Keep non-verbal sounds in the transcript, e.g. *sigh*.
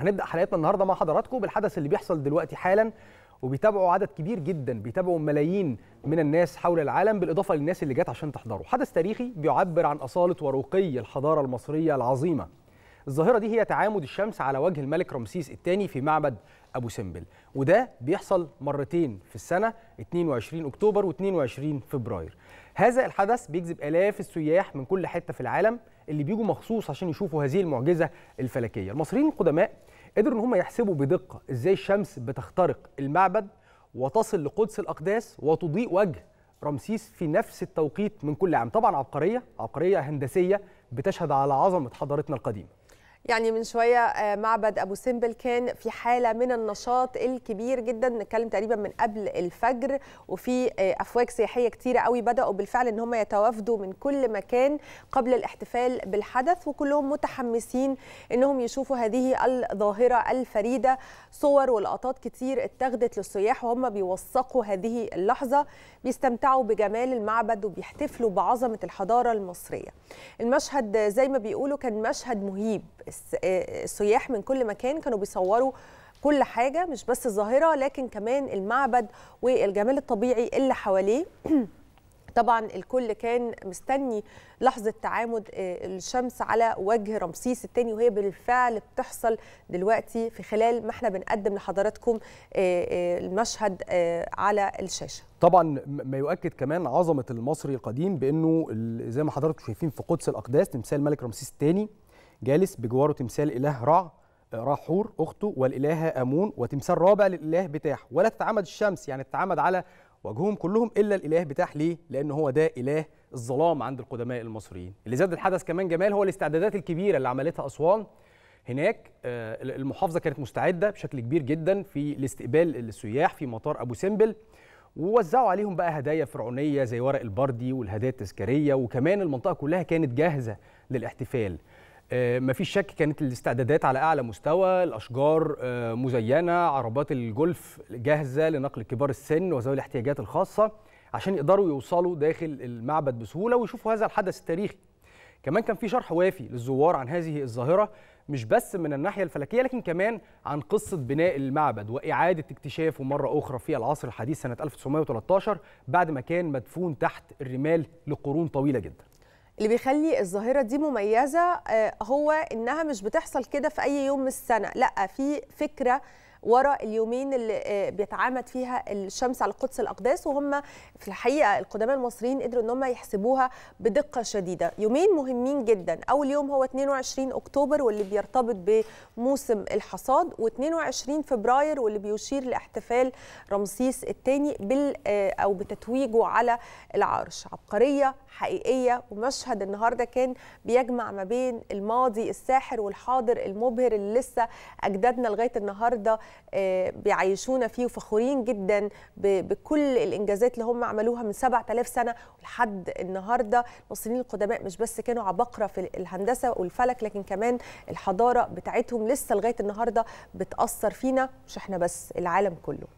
هنبدا حلقتنا النهارده مع حضراتكم بالحدث اللي بيحصل دلوقتي حالا وبيتابعوا عدد كبير جدا بيتابعوا ملايين من الناس حول العالم بالاضافه للناس اللي جت عشان تحضره حدث تاريخي بيعبر عن اصاله ورقي الحضاره المصريه العظيمه الظاهرة دي هي تعامد الشمس على وجه الملك رمسيس الثاني في معبد أبو سمبل وده بيحصل مرتين في السنة 22 أكتوبر و22 فبراير هذا الحدث بيجذب آلاف السياح من كل حتة في العالم اللي بيجوا مخصوص عشان يشوفوا هذه المعجزة الفلكية المصريين القدماء قدروا ان هم يحسبوا بدقه ازاي الشمس بتخترق المعبد وتصل لقدس الاقداس وتضيء وجه رمسيس في نفس التوقيت من كل عام طبعا عبقريه عبقريه هندسيه بتشهد على عظمه حضارتنا القديمه يعني من شويه آه، معبد ابو سمبل كان في حاله من النشاط الكبير جدا نتكلم تقريبا من قبل الفجر وفي آه، افواج سياحيه كتيره قوي بداوا بالفعل ان هم يتوافدوا من كل مكان قبل الاحتفال بالحدث وكلهم متحمسين انهم يشوفوا هذه الظاهره الفريده صور ولقطات كتير اتخذت للسياح وهم بيوثقوا هذه اللحظه بيستمتعوا بجمال المعبد وبيحتفلوا بعظمه الحضاره المصريه المشهد زي ما بيقولوا كان مشهد مهيب السياح آه، من كل مكان كانوا بيصوروا كل حاجه مش بس الظاهره لكن كمان المعبد والجمال الطبيعي اللي حواليه *clears throat* طبعا الكل كان مستني لحظه تعامد آه، الشمس على وجه رمسيس الثاني وهي بالفعل بتحصل دلوقتي في خلال ما احنا بنقدم لحضراتكم آه، المشهد على الشاشه. طبعا ما يؤكد كمان عظمه المصري القديم بانه زي ما حضراتكم شايفين في قدس الاقداس تمثال الملك رمسيس الثاني جالس بجواره تمثال اله رع راحور اخته والالهه امون وتمثال رابع للاله بتاح ولا تتعمد الشمس يعني تتعمد على وجههم كلهم الا الاله بتاح ليه؟ لان هو ده اله الظلام عند القدماء المصريين. اللي زاد الحدث كمان جمال هو الاستعدادات الكبيره اللي عملتها اسوان هناك آه، المحافظه كانت مستعده بشكل كبير جدا في لاستقبال السياح في مطار ابو سمبل ووزعوا عليهم بقى هدايا فرعونيه زي ورق البردي والهدايا التذكاريه وكمان المنطقه كلها كانت جاهزه للاحتفال. آه، مفيش شك كانت الاستعدادات على اعلى مستوى الاشجار آه، مزينه عربات الجولف جاهزه لنقل كبار السن وذوي الاحتياجات الخاصه عشان يقدروا يوصلوا داخل المعبد بسهوله ويشوفوا هذا الحدث التاريخي كمان كان في شرح وافي للزوار عن هذه الظاهره مش بس من الناحيه الفلكيه لكن كمان عن قصه بناء المعبد واعاده اكتشافه مره اخرى في العصر الحديث سنه 1913 بعد ما كان مدفون تحت الرمال لقرون طويله جدا اللي بيخلي الظاهره دي مميزه آه، هو انها مش بتحصل كده في اي يوم من السنه لا في فكره وراء اليومين اللي آه، بيتعامد فيها الشمس على القدس الاقداس وهم في الحقيقه القدماء المصريين قدروا ان هم يحسبوها بدقه شديده يومين مهمين جدا اول يوم هو 22 اكتوبر واللي بيرتبط بموسم الحصاد و22 فبراير واللي بيشير لاحتفال رمسيس الثاني بال آه، او بتتويجه على العرش عبقريه حقيقيه ومشهد النهارده كان بيجمع ما بين الماضي الساحر والحاضر المبهر اللي لسه اجدادنا لغايه النهارده آه، بيعيشونا فيه وفخورين جدا بكل الانجازات اللي هم عملوها من 7000 سنه لحد النهارده المصريين القدماء مش بس كانوا عباقره في الهندسه والفلك لكن كمان الحضاره بتاعتهم لسه لغايه النهارده بتاثر فينا مش احنا بس العالم كله